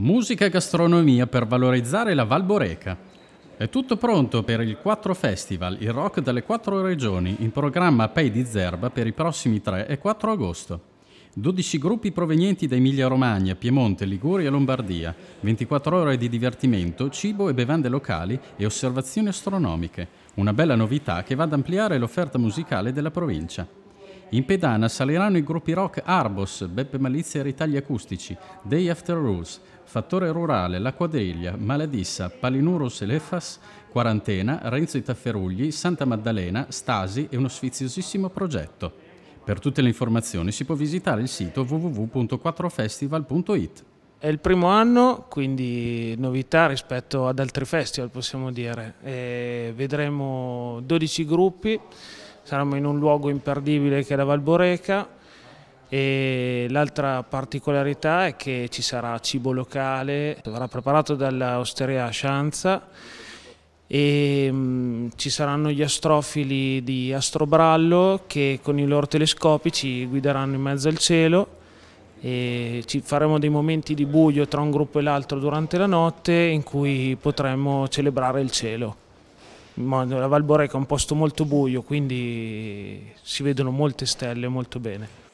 Musica e gastronomia per valorizzare la Valboreca. È tutto pronto per il 4 Festival, il rock delle 4 regioni, in programma a Pei di Zerba per i prossimi 3 e 4 agosto. 12 gruppi provenienti da Emilia-Romagna, Piemonte, Liguria e Lombardia, 24 ore di divertimento, cibo e bevande locali e osservazioni astronomiche, una bella novità che va ad ampliare l'offerta musicale della provincia. In pedana saliranno i gruppi rock Arbos, Beppe Malizia e Ritagli Acustici, Day After Rules, Fattore Rurale, La Quadriglia, Maladissa, Palinuro Selefas, Quarantena, Renzo i Tafferugli, Santa Maddalena, Stasi e uno sfiziosissimo progetto. Per tutte le informazioni si può visitare il sito www4 È il primo anno, quindi novità rispetto ad altri festival possiamo dire. E vedremo 12 gruppi Saremo in un luogo imperdibile che è la Valboreca e l'altra particolarità è che ci sarà cibo locale, verrà preparato dall'Osteria Scianza e mm, ci saranno gli astrofili di Astrobrallo che con i loro telescopi ci guideranno in mezzo al cielo e ci faremo dei momenti di buio tra un gruppo e l'altro durante la notte in cui potremo celebrare il cielo la Val è un posto molto buio, quindi si vedono molte stelle molto bene.